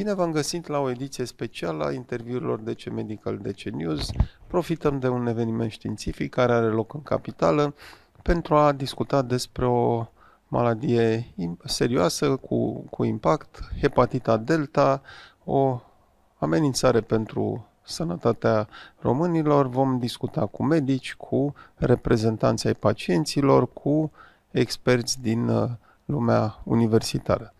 Bine v-am găsit la o ediție specială a interviurilor DC Medical DC News. Profităm de un eveniment științific care are loc în capitală pentru a discuta despre o maladie serioasă cu, cu impact, hepatita delta, o amenințare pentru sănătatea românilor. Vom discuta cu medici, cu reprezentanții ai pacienților, cu experți din uh, lumea universitară.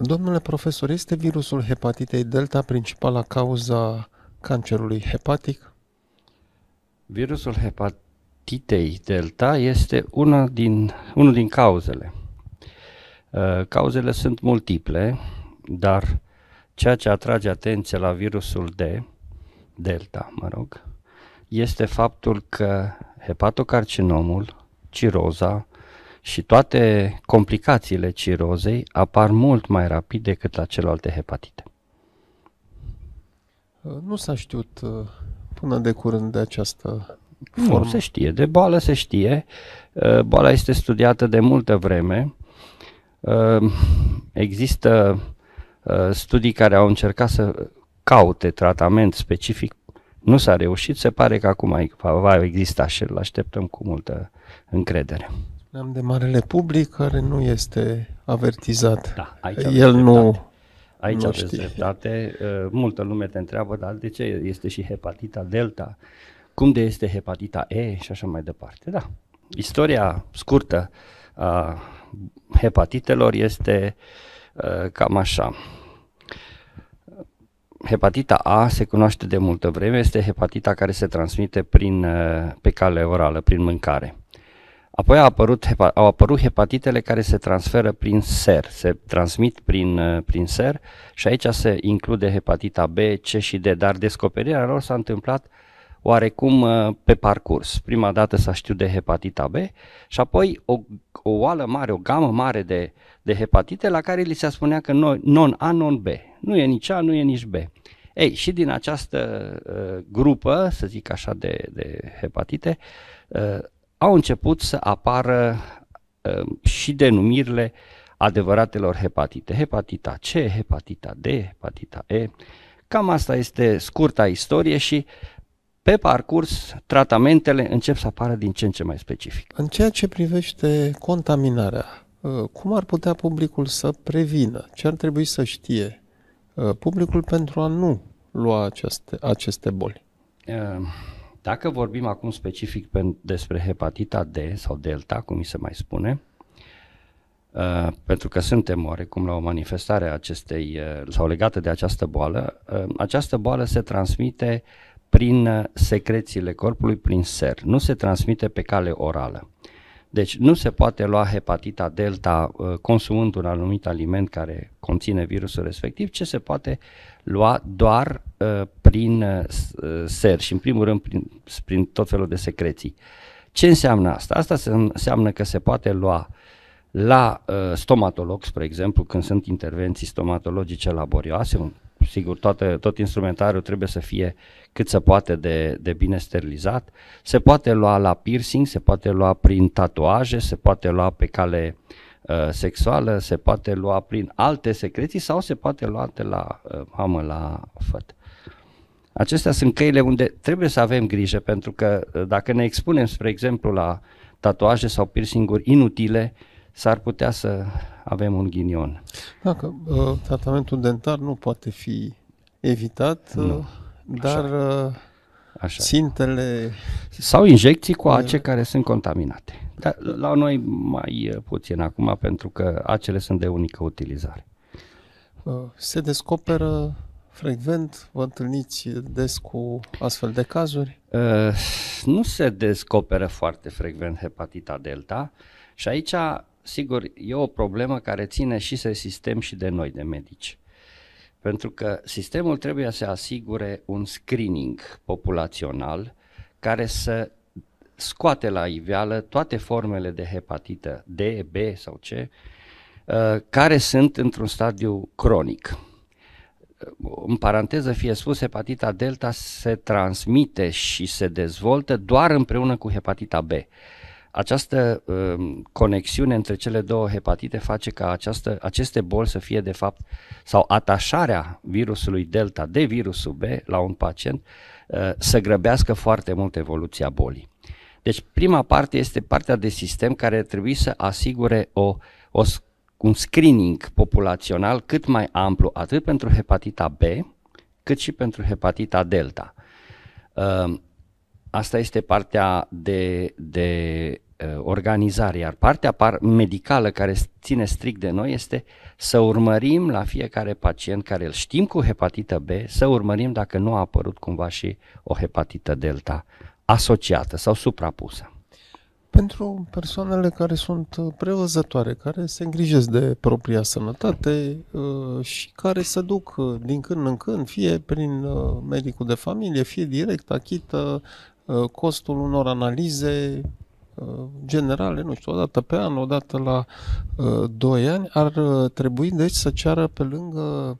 Domnule profesor, este virusul hepatitei delta principala cauza cancerului hepatic? Virusul hepatitei delta este una din, unul din cauzele. Uh, cauzele sunt multiple, dar ceea ce atrage atenția la virusul D, delta, mă rog, este faptul că hepatocarcinomul, ciroza, și toate complicațiile cirozei apar mult mai rapid decât la celelalte hepatite. Nu s-a știut uh, până de curând de această formă. Nu, se știe. De boală se știe. Uh, boala este studiată de multă vreme. Uh, există studii care au încercat să caute tratament specific. Nu s-a reușit. Se pare că acum va exista și îl așteptăm cu multă încredere. Am de marele public care nu este avertizat. Da, aici El nu Aici nu aveți știe. dreptate. Ă, multă lume te întreabă, dar de ce este și hepatita delta? Cum de este hepatita E și așa mai departe? Da. Istoria scurtă a hepatitelor este ă, cam așa. Hepatita A se cunoaște de multă vreme, este hepatita care se transmite prin, ă, pe cale orală, prin mâncare. Apoi a apărut, au apărut hepatitele care se transferă prin ser, se transmit prin, uh, prin ser și aici se include hepatita B, C și D, dar descoperirea lor s-a întâmplat oarecum uh, pe parcurs. Prima dată s-a știut de hepatita B și apoi o, o oală mare, o gamă mare de, de hepatite la care li se spunea că non-A, non-B. Nu e nici A, nu e nici B. Ei, și din această uh, grupă, să zic așa, de, de hepatite, uh, au început să apară uh, și denumirile adevăratelor hepatite. Hepatita C, hepatita D, hepatita E. Cam asta este scurta istorie și pe parcurs tratamentele încep să apară din ce în ce mai specific. În ceea ce privește contaminarea, uh, cum ar putea publicul să prevină? Ce ar trebui să știe uh, publicul pentru a nu lua aceste, aceste boli? Uh dacă vorbim acum specific pe, despre hepatita D sau delta, cum mi se mai spune, Uh, pentru că suntem oarecum la o manifestare a acestei uh, sau legată de această boală, uh, această boală se transmite prin uh, secrețiile corpului, prin ser. Nu se transmite pe cale orală. Uh, deci nu se poate lua hepatita delta uh, consumând un anumit aliment care conține virusul respectiv, ce se poate lua doar uh, prin uh, ser și în primul rând prin, prin tot felul de secreții. Ce înseamnă asta? Asta înseamnă că se poate lua la uh, stomatolog, spre exemplu, când sunt intervenții stomatologice laborioase, un sigur, toată, tot instrumentariul trebuie să fie cât se poate de, de bine sterilizat. Se poate lua la piercing, se poate lua prin tatuaje, se poate lua pe cale uh, sexuală, se poate lua prin alte secreții sau se poate lua de la uh, mamă la făt. Acestea sunt căile unde trebuie să avem grijă, pentru că uh, dacă ne expunem, spre exemplu, la tatuaje sau piercinguri inutile, s-ar putea să avem un ghinion. Dacă uh, tratamentul dentar nu poate fi evitat, uh, nu. dar uh, Așa. țintele... Sau injecții cu ace de... care sunt contaminate. Dar la noi mai uh, puțin acum, pentru că acele sunt de unică utilizare. Uh, se descoperă frecvent? Vă întâlniți des cu astfel de cazuri? Uh, nu se descoperă foarte frecvent hepatita delta și aici sigur, e o problemă care ține și de sistem și de noi, de medici. Pentru că sistemul trebuie să asigure un screening populațional care să scoate la iveală toate formele de hepatită D, B sau C, uh, care sunt într-un stadiu cronic. În paranteză fie spus, hepatita delta se transmite și se dezvoltă doar împreună cu hepatita B. Această uh, conexiune între cele două hepatite face ca această, aceste boli să fie de fapt sau atașarea virusului delta de virusul B la un pacient uh, să grăbească foarte mult evoluția bolii. Deci prima parte este partea de sistem care trebuie să asigure o, o, un screening populațional cât mai amplu, atât pentru hepatita B, cât și pentru hepatita delta. Uh, Asta este partea de, de uh, organizare, iar partea par- medicală care ține strict de noi este să urmărim la fiecare pacient care îl știm cu hepatită B, să urmărim dacă nu a apărut cumva și o hepatită delta asociată sau suprapusă. Pentru persoanele care sunt prevăzătoare, care se îngrijesc de propria sănătate uh, și care se duc uh, din când în când, fie prin uh, medicul de familie, fie direct achită Uh, costul unor analize uh, generale, nu știu, o dată pe an, o dată la 2 uh, ani, ar trebui deci să ceară pe lângă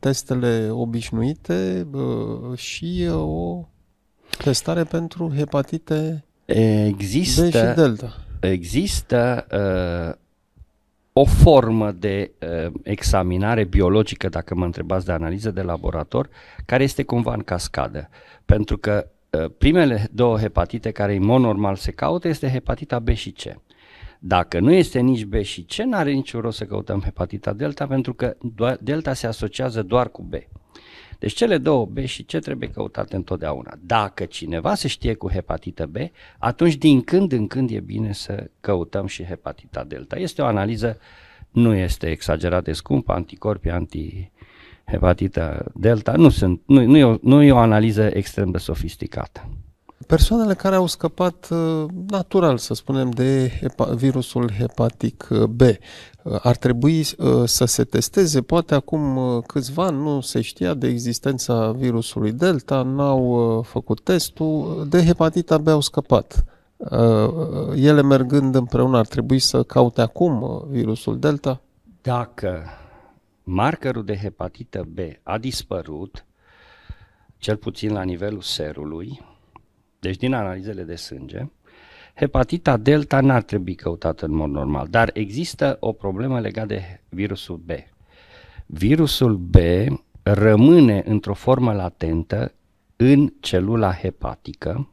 testele obișnuite și o testare pentru hepatite Există, B și delta. Există o formă de uh, examinare biologică, dacă mă întrebați de analiză de laborator, care este cumva în cascadă. Pentru că uh, primele două hepatite care în mod normal se caută este hepatita B și C. Dacă nu este nici B și C, nu are niciun rost să căutăm hepatita delta pentru că delta se asociază doar cu B. Deci cele două B și C trebuie căutate întotdeauna. Dacă cineva se știe cu hepatită B, atunci din când în când e bine să căutăm și hepatita delta. Este o analiză, nu este exagerat de scumpă, anticorpi, anti hepatita delta, nu, sunt, nu, nu, e o, nu e o analiză extrem de sofisticată persoanele care au scăpat uh, natural, să spunem, de hepa- virusul hepatic uh, B. Uh, ar trebui să se testeze, poate acum câțiva ani nu se știa de existența virusului Delta, n-au făcut testul, de hepatita B au scăpat. Ele mergând împreună ar trebui să caute acum virusul Delta? Dacă markerul de hepatită B a dispărut, cel puțin la nivelul serului, deci din analizele de sânge, hepatita delta n-ar trebui căutată în mod normal, dar există o problemă legată de virusul B. Virusul B rămâne într-o formă latentă în celula hepatică,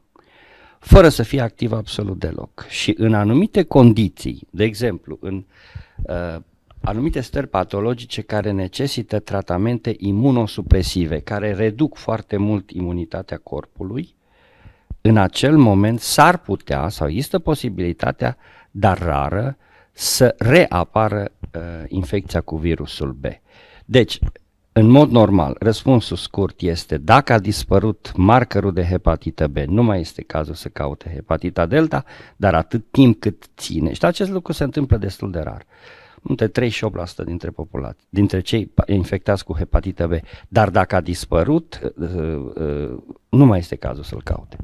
fără să fie activ absolut deloc. Și în anumite condiții, de exemplu, în uh, anumite stări patologice care necesită tratamente imunosupresive, care reduc foarte mult imunitatea corpului, în acel moment s-ar putea sau există posibilitatea, dar rară, să reapară uh, infecția cu virusul B. Deci, în mod normal, răspunsul scurt este dacă a dispărut markerul de hepatită B, nu mai este cazul să caute hepatita delta, dar atât timp cât ține. Și acest lucru se întâmplă destul de rar. Uh, între 3 și 8% dintre, populați, dintre cei infectați cu hepatită B. Dar dacă a dispărut, uh, uh, nu mai este cazul să-l caute.